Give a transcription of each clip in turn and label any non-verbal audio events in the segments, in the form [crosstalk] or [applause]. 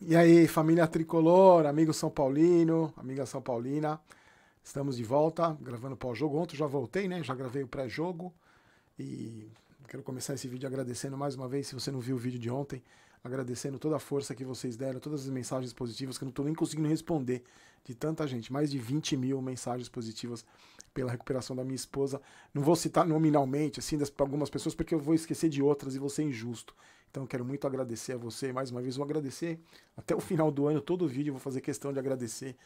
E aí, família tricolor, amigo São Paulino, amiga São Paulina, estamos de volta gravando pós-jogo. Ontem já voltei, né? Já gravei o pré-jogo e quero começar esse vídeo agradecendo mais uma vez. Se você não viu o vídeo de ontem, agradecendo toda a força que vocês deram, todas as mensagens positivas que eu não estou nem conseguindo responder de tanta gente. Mais de 20 mil mensagens positivas pela recuperação da minha esposa. Não vou citar nominalmente, assim, das, algumas pessoas, porque eu vou esquecer de outras e vou ser injusto. Então quero muito agradecer a você mais uma vez. Vou agradecer até o final do ano, todo vídeo vou fazer questão de agradecer,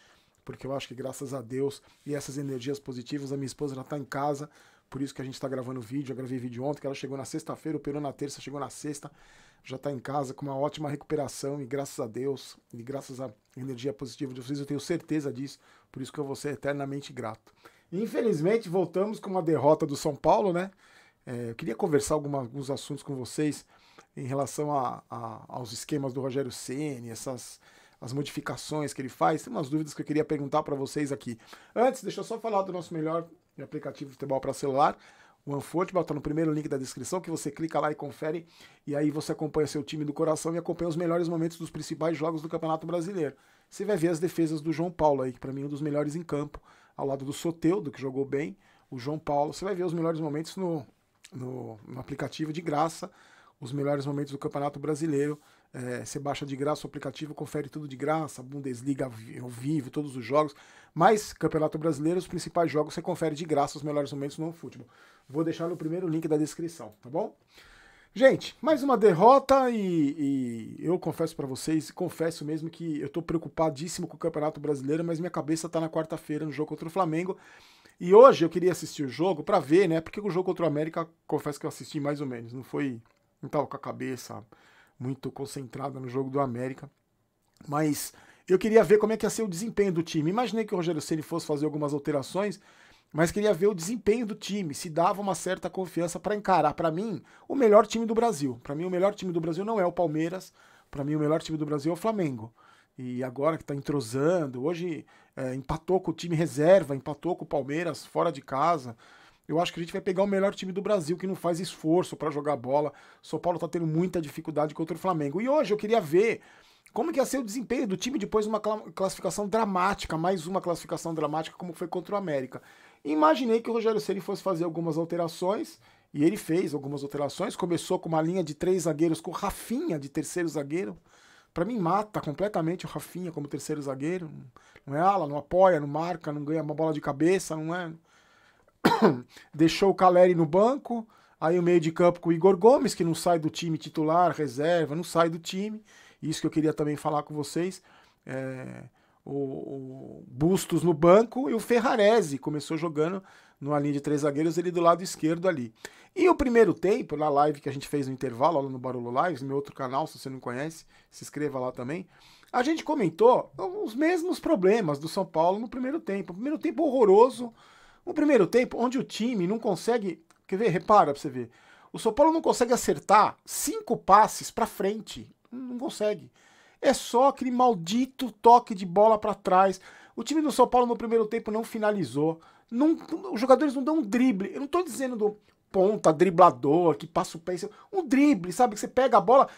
porque eu acho que graças a Deus e essas energias positivas, a minha esposa já está em casa, por isso que a gente está gravando vídeo. Eu gravei vídeo ontem, que ela chegou na sexta-feira, operou na terça, chegou na sexta, já está em casa com uma ótima recuperação e graças a Deus e graças à energia positiva de vocês, eu tenho certeza disso, por isso que eu vou ser eternamente grato. Infelizmente, voltamos com uma derrota do São Paulo, né? É, eu queria conversar alguma, alguns assuntos com vocês em relação a, a, aos esquemas do Rogério Ceni, essas as modificações que ele faz. Tem umas dúvidas que eu queria perguntar para vocês aqui. Antes, deixa eu só falar do nosso melhor aplicativo de futebol para celular. O OneFootball está no primeiro link da descrição, que você clica lá e confere, e aí você acompanha seu time do coração e acompanha os melhores momentos dos principais jogos do Campeonato Brasileiro. Você vai ver as defesas do João Paulo aí, que para mim é um dos melhores em campo, ao lado do Soteudo, que jogou bem, o João Paulo. Você vai ver os melhores momentos no, no, no aplicativo de graça os melhores momentos do Campeonato Brasileiro. É, você baixa de graça o aplicativo, confere tudo de graça, Bundesliga ao vivo, todos os jogos. Mas Campeonato Brasileiro, os principais jogos você confere de graça os melhores momentos no futebol. Vou deixar no primeiro link da descrição, tá bom? Gente, mais uma derrota e, e eu confesso para vocês, confesso mesmo que eu tô preocupadíssimo com o Campeonato Brasileiro, mas minha cabeça tá na quarta-feira no jogo contra o Flamengo. E hoje eu queria assistir o jogo para ver, né? Porque o jogo contra o América, confesso que eu assisti mais ou menos, não foi não com a cabeça muito concentrada no jogo do América. Mas eu queria ver como é que ia ser o desempenho do time. Imaginei que o Rogério Ceni fosse fazer algumas alterações, mas queria ver o desempenho do time, se dava uma certa confiança para encarar, para mim, o melhor time do Brasil. Para mim, o melhor time do Brasil não é o Palmeiras, para mim, o melhor time do Brasil é o Flamengo. E agora que está entrosando, hoje é, empatou com o time reserva, empatou com o Palmeiras fora de casa. Eu acho que a gente vai pegar o melhor time do Brasil, que não faz esforço para jogar bola. São Paulo está tendo muita dificuldade contra o Flamengo. E hoje eu queria ver como que ia ser o desempenho do time depois de uma classificação dramática, mais uma classificação dramática como foi contra o América. imaginei que o Rogério Ceni fosse fazer algumas alterações, e ele fez algumas alterações, começou com uma linha de três zagueiros com o Rafinha de terceiro zagueiro. Para mim mata completamente o Rafinha como terceiro zagueiro. Não é ala, não apoia, não marca, não ganha uma bola de cabeça, não é [coughs] deixou o Caleri no banco, aí o meio de campo com o Igor Gomes, que não sai do time titular, reserva, não sai do time. Isso que eu queria também falar com vocês. É, o, o Bustos no banco e o Ferrarese começou jogando numa linha de três zagueiros, ele do lado esquerdo ali. E o primeiro tempo, na live que a gente fez no intervalo, lá no Barulho Lives, meu outro canal, se você não conhece, se inscreva lá também. A gente comentou os mesmos problemas do São Paulo no primeiro tempo. primeiro tempo horroroso, um primeiro tempo onde o time não consegue. Quer ver? Repara pra você ver. O São Paulo não consegue acertar cinco passes para frente. Não consegue. É só aquele maldito toque de bola para trás. O time do São Paulo no primeiro tempo não finalizou. Não, os jogadores não dão um drible. Eu não tô dizendo do ponta, driblador, que passa o pé. Um drible, sabe? Que você pega a bola,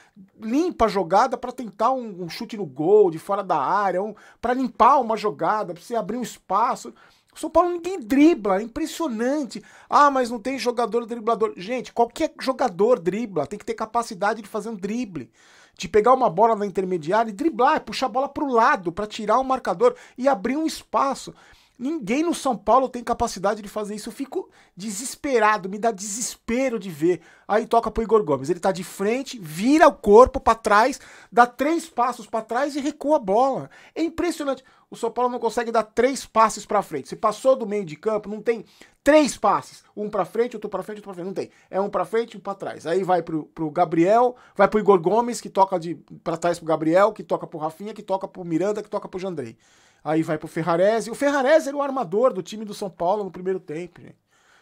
limpa a jogada para tentar um, um, chute no gol, de fora da área, um, para limpar uma jogada, para você abrir um espaço. O São Paulo ninguém dribla, é impressionante. Ah, mas não tem jogador driblador. Gente, qualquer jogador dribla, tem que ter capacidade de fazer um drible. De pegar uma bola na intermediária e driblar, é puxar a bola para o lado, para tirar o marcador e abrir um espaço. Ninguém no São Paulo tem capacidade de fazer isso. Eu fico desesperado, me dá desespero de ver. Aí toca pro Igor Gomes. Ele tá de frente, vira o corpo para trás, dá três passos para trás e recua a bola. É impressionante o São Paulo não consegue dar três passes para frente. Se passou do meio de campo, não tem três passes. Um para frente, outro para frente, outro para frente. Não tem. É um para frente, um para trás. Aí vai pro, o Gabriel, vai pro Igor Gomes, que toca de para trás pro Gabriel, que toca pro Rafinha, que toca pro Miranda, que toca pro Jandrei. Aí vai pro Ferrarese. O Ferrarese era o armador do time do São Paulo no primeiro tempo, gente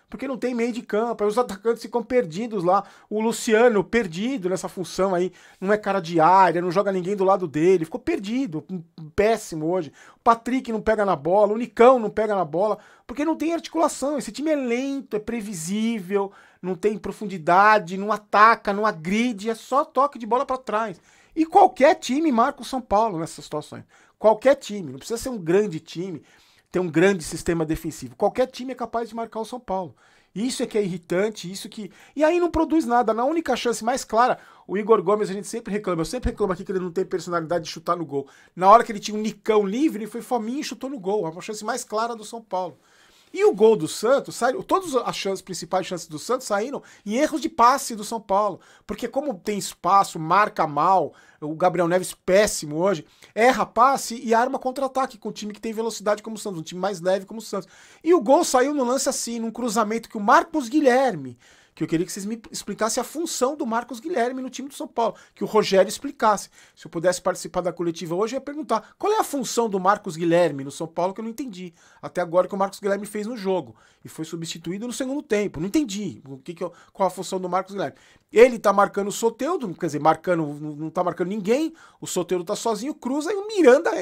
porque não tem meio de campo. Aí os [laughs] atacantes ficam perdidos lá. O Luciano, perdido nessa função aí, não é cara de área, não joga ninguém do lado dele, ficou perdido, péssimo hoje. O Patrick não pega na bola, o Nicão não pega na bola, porque não tem articulação. Esse time é lento, é previsível, não tem profundidade, não ataca, não agride, é só toque de bola para trás. E qualquer time marca o São Paulo nessas situações. Qualquer time, não precisa ser um grande time tem um grande sistema defensivo. Qualquer time é capaz de marcar o São Paulo. Isso é que é irritante, isso que. E aí não produz nada. Na única chance mais clara, o Igor Gomes, a gente sempre reclama. Eu sempre reclamo aqui que ele não tem personalidade de chutar no gol. Na hora que ele tinha um Nicão livre, ele foi fominho e chutou no gol. É uma chance mais clara do São Paulo. E o gol do Santos, saiu, todas as chances, principais chances do Santos saíram em erros de passe do São Paulo. Porque como tem espaço, marca mal, o Gabriel Neves péssimo hoje, erra passe e arma contra-ataque com um time que tem velocidade como o Santos, um time mais leve como o Santos. E o gol saiu no lance assim, num cruzamento que o Marcos Guilherme que eu queria que vocês me explicassem a função do Marcos Guilherme no time do São Paulo, que o Rogério explicasse. Se eu pudesse participar da coletiva hoje, eu ia perguntar qual é a função do Marcos Guilherme no São Paulo, que eu não entendi. Até agora que o Marcos Guilherme fez no jogo e foi substituído no segundo tempo. Não entendi o que, que eu, qual a função do Marcos Guilherme. Ele tá marcando o Soteudo, quer dizer, marcando, não tá marcando ninguém, o Soteudo tá sozinho, cruza e o Miranda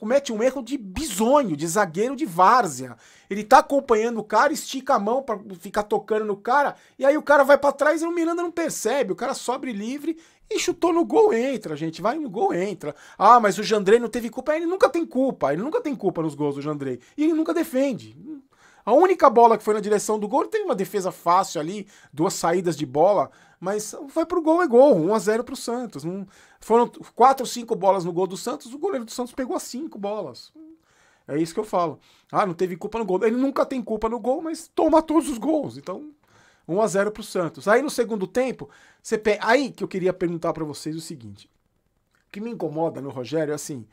comete um erro de bizonho, de zagueiro de várzea. Ele tá acompanhando o cara, estica a mão para ficar tocando no cara, e aí o cara vai para trás e o Miranda não percebe. O cara sobe livre e chutou no gol, entra, gente. Vai no gol, entra. Ah, mas o Jandrei não teve culpa. Ele nunca tem culpa. Ele nunca tem culpa nos gols do Jandrei. E ele nunca defende. A única bola que foi na direção do gol, tem uma defesa fácil ali, duas saídas de bola, mas vai pro gol é gol, 1 a 0 pro Santos. Não, foram quatro, cinco bolas no gol do Santos, o goleiro do Santos pegou as cinco bolas. É isso que eu falo. Ah, não teve culpa no gol. Ele nunca tem culpa no gol, mas toma todos os gols. Então, 1 a 0 pro Santos. Aí no segundo tempo, você pe... aí que eu queria perguntar para vocês o seguinte: o que me incomoda no Rogério é assim,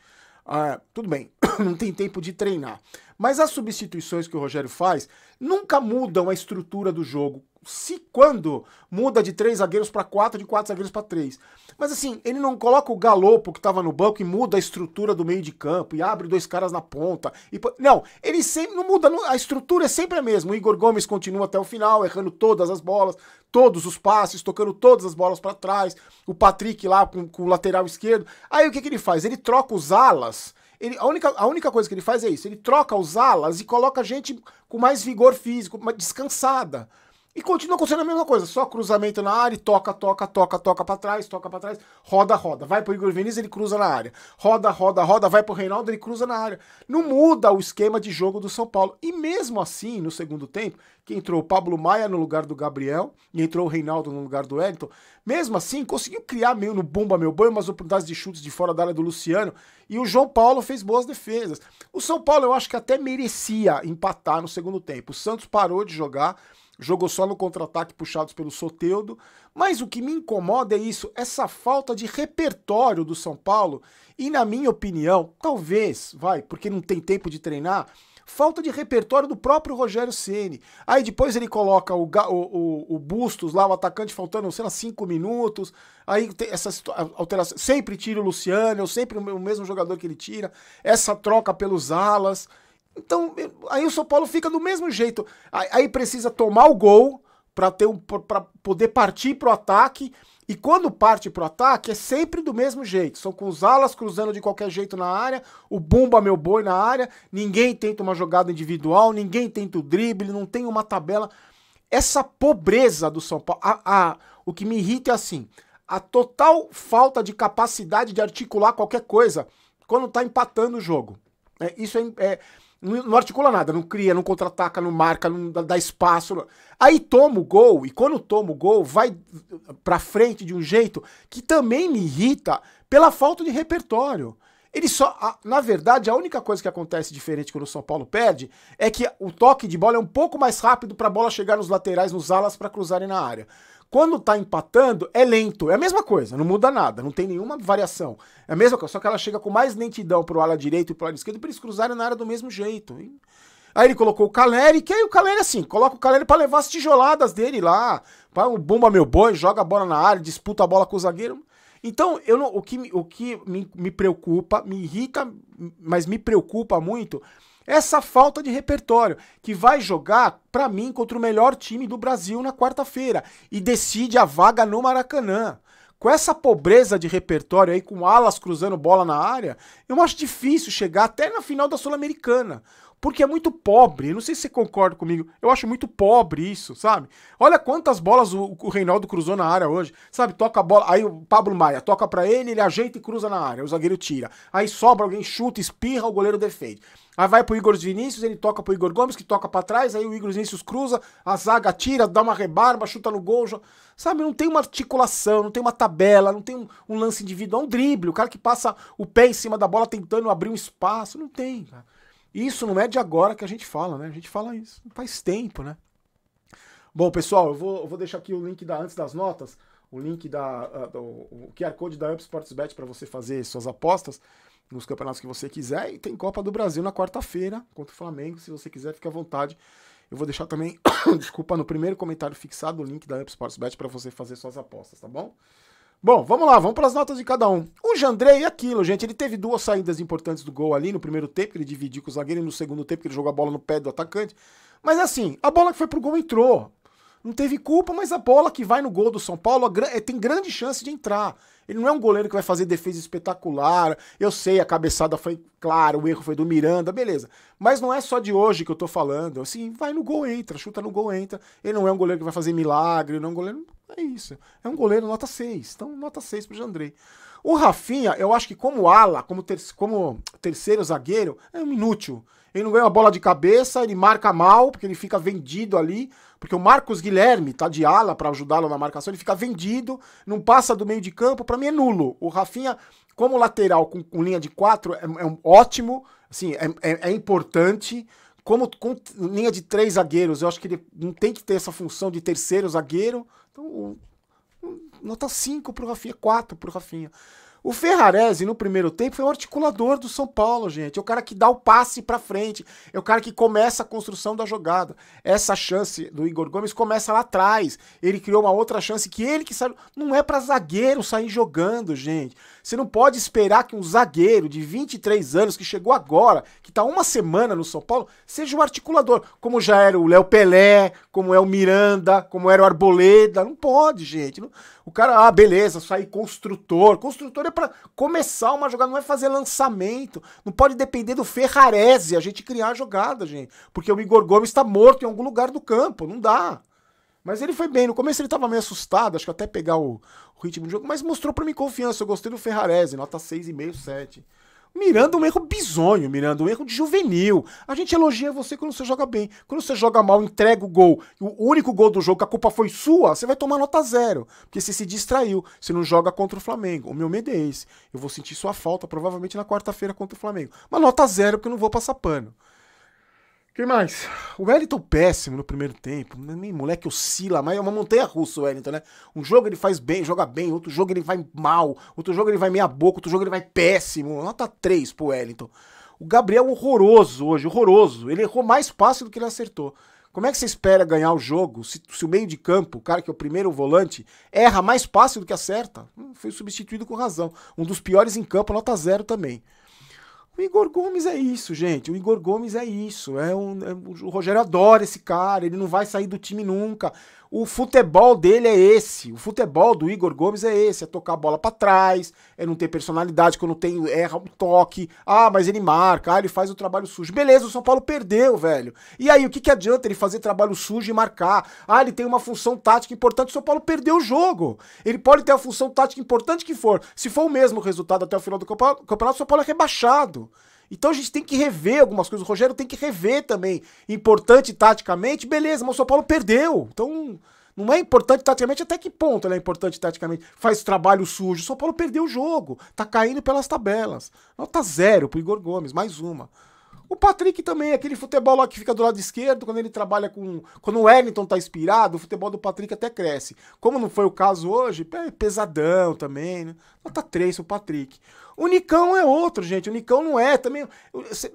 ah, tudo bem, [coughs] não tem tempo de treinar. Mas as substituições que o Rogério faz nunca mudam a estrutura do jogo se quando muda de três zagueiros para quatro, de quatro zagueiros para três. Mas assim, ele não coloca o galopo que estava no banco e muda a estrutura do meio de campo e abre dois caras na ponta. E... não, ele sempre não muda, a estrutura é sempre a mesma. O Igor Gomes continua até o final, errando todas as bolas, todos os passes, tocando todas as bolas para trás. O Patrick lá com, com, o lateral esquerdo. Aí o que, que ele faz? Ele troca os alas. Ele, a, única, a única coisa que ele faz é isso: ele troca os alas e coloca a gente com mais vigor físico, descansada. E continua acontecendo a mesma coisa, só cruzamento na área, toca, toca, toca, toca para trás, toca para trás, roda, roda. Vai pro Igor Vinícius, ele cruza na área. Roda, roda, roda, vai pro Reinaldo, ele cruza na área. Não muda o esquema de jogo do São Paulo. E mesmo assim, no segundo tempo, que entrou o Pablo Maia no lugar do Gabriel e entrou o Reinaldo no lugar do Wellington, mesmo assim, conseguiu criar meio no bomba meu boi umas oportunidades de chutes de fora da área do Luciano e o João Paulo fez boas defesas. O São Paulo eu acho que até merecia empatar no segundo tempo. O Santos parou de jogar jogou só no contra-ataque puxados pelo Soteudo. Mas o que me incomoda é isso, essa falta de repertório do São Paulo. E na minha opinião, talvez, vai, porque não tem tempo de treinar, falta de repertório do próprio Rogério Ceni. Aí depois ele coloca o, o, o, Bustos lá, o atacante, faltando, sei lá, cinco minutos. Aí tem essa alteração. Sempre tira o Luciano, eu sempre o mesmo jogador que ele tira. Essa troca pelos alas. Então, aí o São Paulo fica do mesmo jeito. Aí precisa tomar o gol para ter um, para poder partir pro ataque. E quando parte pro ataque, é sempre do mesmo jeito. São com os alas cruzando de qualquer jeito na área, o bumba meu boi na área, ninguém tenta uma jogada individual, ninguém tenta o drible, não tem uma tabela. Essa pobreza do São Paulo. A, a, o que me irrita é assim: a total falta de capacidade de articular qualquer coisa quando tá empatando o jogo. É, isso é, é não articula nada, não cria, não contra-ataca, não marca, não dá espaço. Não... Aí toma o gol, e quando toma o gol, vai pra frente de um jeito que também me irrita pela falta de repertório. Ele só. na verdade, a única coisa que acontece diferente quando o São Paulo perde é que o toque de bola é um pouco mais rápido para a bola chegar nos laterais, nos alas, para cruzarem na área. Quando tá empatando, é lento. É a mesma coisa, não muda nada, não tem nenhuma variação. É a mesma coisa, só que ela chega com mais lentidão pro ala direito e pro ala esquerdo pra eles cruzarem na área do mesmo jeito. Hein? Aí ele colocou o Caleri, que aí o Caleri assim, coloca o Caleri para levar as tijoladas dele lá. Para um bomba meu boi, joga a bola na área, disputa a bola com o zagueiro. Então, eu não, o que, o que me, me preocupa, me irrita, mas me preocupa muito essa falta de repertório, que vai jogar, para mim, contra o melhor time do Brasil na quarta-feira e decide a vaga no Maracanã. Com essa pobreza de repertório aí, com alas cruzando bola na área, eu acho difícil chegar até na final da Sul-Americana. Porque é muito pobre. Não sei se você concorda comigo. Eu acho muito pobre isso, sabe? Olha quantas bolas o, o Reinaldo cruzou na área hoje. Sabe? Toca a bola. Aí o Pablo Maia toca para ele, ele ajeita e cruza na área. O zagueiro tira. Aí sobra, alguém chuta, espirra, o goleiro defende. Aí vai pro Igor Vinícius, ele toca pro Igor Gomes, que toca para trás, aí o Igor Vinícius cruza, a zaga tira, dá uma rebarba, chuta no gol. Sabe, não tem uma articulação, não tem uma tabela, não tem um, um lance individual, é um drible. O cara que passa o pé em cima da bola tentando abrir um espaço, não tem, cara. Isso não é de agora que a gente fala, né? A gente fala isso faz tempo, né? Bom, pessoal, eu vou, eu vou deixar aqui o link da antes das notas, o link da do, o QR Code da Up Sports Bet para você fazer suas apostas nos campeonatos que você quiser. E tem Copa do Brasil na quarta-feira contra o Flamengo. Se você quiser, fique à vontade. Eu vou deixar também, [coughs] desculpa, no primeiro comentário fixado o link da Up Sports Bet para você fazer suas apostas, tá bom? Bom, vamos lá, vamos para as notas de cada um. O Jandrei é aquilo, gente. Ele teve duas saídas importantes do gol ali no primeiro tempo, que ele dividiu com o zagueiro, e no segundo tempo, que ele jogou a bola no pé do atacante. Mas assim, a bola que foi pro gol entrou. Não teve culpa, mas a bola que vai no gol do São Paulo eh, tem grande chance de entrar. Ele não é um goleiro que vai fazer defesa espetacular. Eu sei, a cabeçada foi clara, o erro foi do Miranda, beleza. Mas não é só de hoje que eu tô falando. Assim, vai no gol, entra, chuta no gol, entra. Ele não é um goleiro que vai fazer milagre, não é um goleiro. É isso. É um goleiro nota 6. Então, nota 6 pro Jandrei. O Rafinha, eu acho que como ala, como, ter, como terceiro zagueiro, é um inútil. Ele não ganha a bola de cabeça, ele marca mal, porque ele fica vendido ali. Porque o Marcos Guilherme tá de ala para ajudá-lo na marcação, ele fica vendido, não passa do meio de campo, para mim é nulo. O Rafinha, como lateral com, com linha de quatro, é, é um ótimo, assim, é, é, é importante como com linha de três zagueiros, eu acho que ele não tem que ter essa função de terceiro zagueiro. Então, nota 5 pro Rafinha, 4 pro Rafinha. O Ferrarese, no primeiro tempo, foi um articulador do São Paulo, gente. É o cara que dá o passe para frente. É o cara que começa a construção da jogada. Essa chance do Igor Gomes começa lá atrás. Ele criou uma outra chance que ele que sabe. Não é para zagueiro sair jogando, gente. Você não pode esperar que um zagueiro de 23 anos, que chegou agora, que tá uma semana no São Paulo, seja um articulador. Como já era o Léo Pelé, como é o Miranda, como era o Arboleda. Não pode, gente. Não, o cara, ah, beleza, sair construtor. Construtor é para começar uma jogada, não é fazer lançamento. Não pode depender do Ferrarese a gente criar a jogada, gente. Porque o Igor Gomes está morto em algum lugar do campo, não dá. Mas ele foi bem. No começo ele estava meio assustado, acho que até pegar o, o ritmo do jogo, mas mostrou para mim confiança. Eu gostei do Ferrarese, nota 6,5, 7 mirando é um erro bizonho, mirando um erro de juvenil. A gente elogia você quando você joga bem. Quando você joga mal, entrega o gol, o único gol do jogo, que a culpa foi sua, você vai tomar nota zero. Porque você se distraiu, você não joga contra o Flamengo. O meu medo é esse. Eu vou sentir sua falta provavelmente na quarta-feira contra o Flamengo. Mas nota zero, porque eu não vou passar pano. Quem mais? O Wellington péssimo no primeiro tempo. Nem moleque oscila, mas é uma montanha russa o Wellington, né? Um jogo ele faz bem, joga bem, outro jogo ele vai mal, outro jogo ele vai meia boca, outro jogo ele vai péssimo. Nota 3 pro Wellington. O Gabriel é horroroso hoje, horroroso. Ele errou mais passe do que ele acertou. Como é que você espera ganhar o jogo se, se o meio de campo, o cara que é o primeiro volante, erra mais passe do que acerta? Hum, foi substituído com razão. Um dos piores em campo, nota 0 também. O Igor Gomes é isso, gente. O Igor Gomes é isso. É um, é, o Rogério adora esse cara. Ele não vai sair do time nunca. O futebol dele é esse. O futebol do Igor Gomes é esse: é tocar a bola para trás, é não ter personalidade, quando tem, erra um toque. Ah, mas ele marca, ah, ele faz o trabalho sujo. Beleza, o São Paulo perdeu, velho. E aí, o que, que adianta ele fazer trabalho sujo e marcar? Ah, ele tem uma função tática importante, o São Paulo perdeu o jogo. Ele pode ter a função tática importante que for. Se for o mesmo resultado até o final do campeonato, o São Paulo é rebaixado. Então a gente tem que rever algumas coisas. O Rogério tem que rever também. Importante taticamente, beleza, mas o São Paulo perdeu. Então não é importante taticamente, até que ponto ele é importante taticamente? Faz trabalho sujo. O São Paulo perdeu o jogo, tá caindo pelas tabelas. Nota zero pro Igor Gomes, mais uma. O Patrick também, aquele futebol lá que fica do lado esquerdo, quando ele trabalha com. Quando o Wellington tá inspirado, o futebol do Patrick até cresce. Como não foi o caso hoje, é pesadão também, né? Nota 3 o Patrick. O Nicão é outro, gente. O Nicão não é também.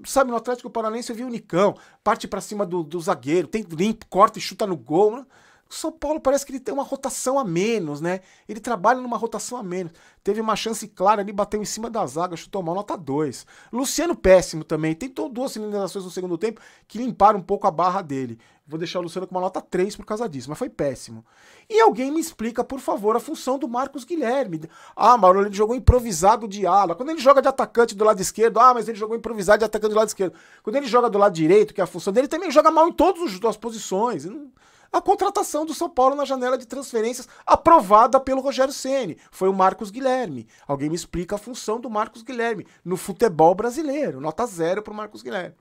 Sabe, no Atlético Paranaense eu vi o Nicão. Parte para cima do, do zagueiro, tem limpo, corta e chuta no gol. Né? O São Paulo parece que ele tem uma rotação a menos, né? Ele trabalha numa rotação a menos. Teve uma chance clara ali, bateu em cima da zaga, chutou mal, nota 2. Luciano péssimo também. Tentou duas finalizações no segundo tempo que limparam um pouco a barra dele. Vou deixar o Luciano com uma nota 3 por causa disso, mas foi péssimo. E alguém me explica, por favor, a função do Marcos Guilherme. Ah, Mauro, ele jogou improvisado de ala. Quando ele joga de atacante do lado esquerdo, ah, mas ele jogou improvisado de atacante do lado esquerdo. Quando ele joga do lado direito, que é a função dele, também joga mal em todas as duas posições. Não a contratação do São Paulo na janela de transferências aprovada pelo Rogério Ceni. Foi o Marcos Guilherme. Alguém me explica a função do Marcos Guilherme no futebol brasileiro. Nota zero para o Marcos Guilherme.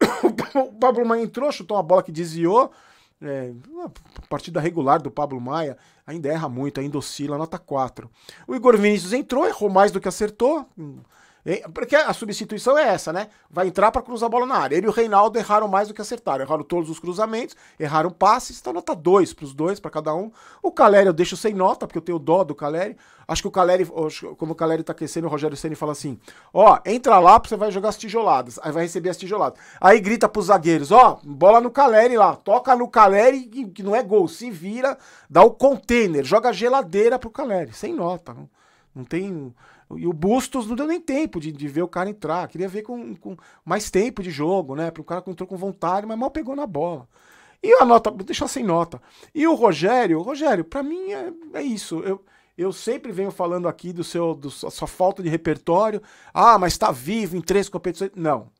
[coughs] o Pablo Maia entrou, chutou uma bola que desviou. É, partida regular do Pablo Maia ainda erra muito, ainda oscila, nota 4. O Igor Vinícius entrou, errou mais do que acertou. Porque a substituição é essa, né? Vai entrar para cruzar a bola na área. Ele e o Reinaldo erraram mais do que acertaram. Erraram todos os cruzamentos, erraram passes, então nota 2 para os dois, para cada um. O Caleri eu deixo sem nota, porque eu tenho dó do Caleri. Acho que o Caleri, como o Caleri tá aquecendo, o Rogério Ceni fala assim: ó, entra lá, você vai jogar as tijoladas. Aí vai receber as tijoladas. Aí grita pros zagueiros: ó, bola no Caleri lá, toca no Caleri, que não é gol, se vira, dá o container, joga geladeira pro Caleri, sem nota. Não, não tem. E o Bustos não deu nem tempo de, de ver o cara entrar. Queria ver com, com mais tempo de jogo, né? Para o cara que entrou com vontade, mas mal pegou na bola. E a nota, vou deixar sem nota. E o Rogério, Rogério, para mim é, é isso. Eu, eu sempre venho falando aqui do seu do, sua falta de repertório. Ah, mas está vivo em três competições. Não.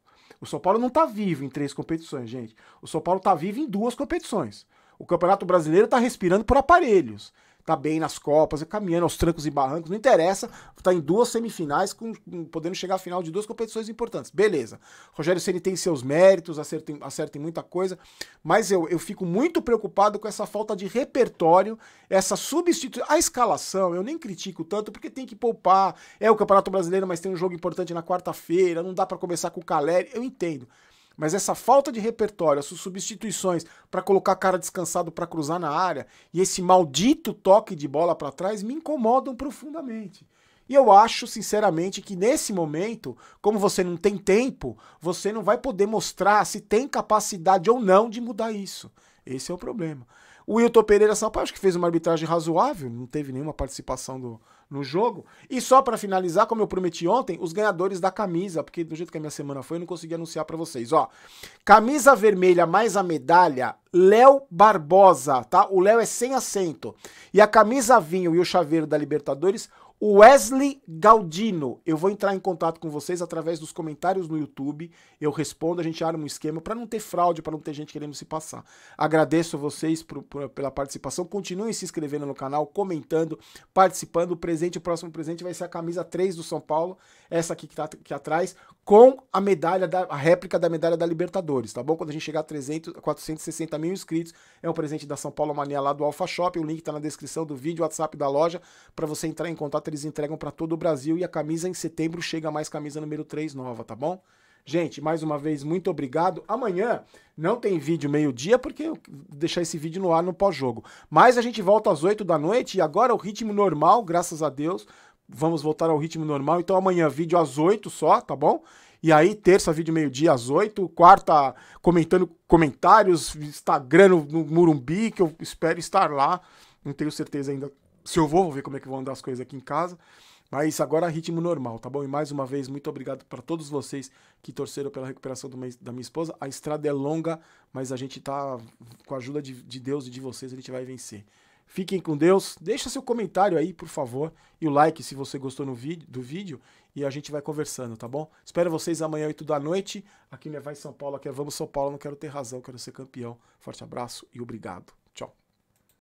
O São Paulo não está vivo em três competições, gente. O São Paulo está vivo em duas competições. O Campeonato Brasileiro está respirando por aparelhos tá bem nas Copas, caminhando aos trancos e barrancos, não interessa, tá em duas semifinais, com, podendo chegar à final de duas competições importantes. Beleza. Rogério Ceni tem seus méritos, acerta em, acerta em muita coisa, mas eu, eu fico muito preocupado com essa falta de repertório, essa substituição. A escalação eu nem critico tanto, porque tem que poupar. É o Campeonato Brasileiro, mas tem um jogo importante na quarta-feira, não dá para começar com o Caleri, eu entendo. Mas essa falta de repertório, as substituições para colocar cara descansado para cruzar na área e esse maldito toque de bola para trás me incomodam profundamente. E eu acho, sinceramente, que nesse momento, como você não tem tempo, você não vai poder mostrar se tem capacidade ou não de mudar isso. Esse é o problema. O Wilton Pereira Sampaio, acho que fez uma arbitragem razoável, não teve nenhuma participação do, no jogo. E só para finalizar, como eu prometi ontem, os ganhadores da camisa, porque do jeito que a minha semana foi, eu não consegui anunciar para vocês. Ó, camisa vermelha mais a medalha, Léo Barbosa, tá? O Léo é sem acento. E a camisa vinho e o chaveiro da Libertadores, Wesley Galdino. Eu vou entrar em contato com vocês através dos comentários no YouTube. Eu respondo, a gente arma um esquema para não ter fraude, para não ter gente querendo se passar. Agradeço a vocês por, por, pela participação. Continuem se inscrevendo no canal, comentando, participando. O presente, o próximo presente vai ser a camisa 3 do São Paulo, essa aqui que está aqui tá atrás, com a medalha, da, a réplica da medalha da Libertadores, tá bom? Quando a gente chegar a 300, 460 mil inscritos, é um presente da São Paulo Mania lá do Alpha Shop, o link tá na descrição do vídeo, WhatsApp da loja, para você entrar em contato, eles entregam para todo o Brasil e a camisa em setembro chega mais camisa número 3 nova, tá bom? Gente, mais uma vez, muito obrigado. Amanhã não tem vídeo meio-dia, porque eu deixar esse vídeo no ar no pós-jogo. Mas a gente volta às 8 da noite e agora o ritmo normal, graças a Deus, vamos voltar ao ritmo normal. Então amanhã vídeo às 8 só, tá bom? E aí, terça, vídeo meio-dia às 8, quarta, comentando comentários, Instagram no, no Murumbi, que eu espero estar lá. Não tenho certeza ainda se eu vou, vou ver como é que vão andar as coisas aqui em casa. Mas agora ritmo normal, tá bom? E mais uma vez, muito obrigado para todos vocês que torceram pela recuperação da minha esposa. A estrada é longa, mas a gente tá com a ajuda de, de Deus e de vocês, a gente vai vencer. Fiquem com Deus. Deixa seu comentário aí, por favor, e o like se você gostou vídeo, do vídeo. E a gente vai conversando, tá bom? Espero vocês amanhã 8 da noite, aqui no é Vai São Paulo, aqui é Vamos São Paulo, não quero ter razão, quero ser campeão. Forte abraço e obrigado.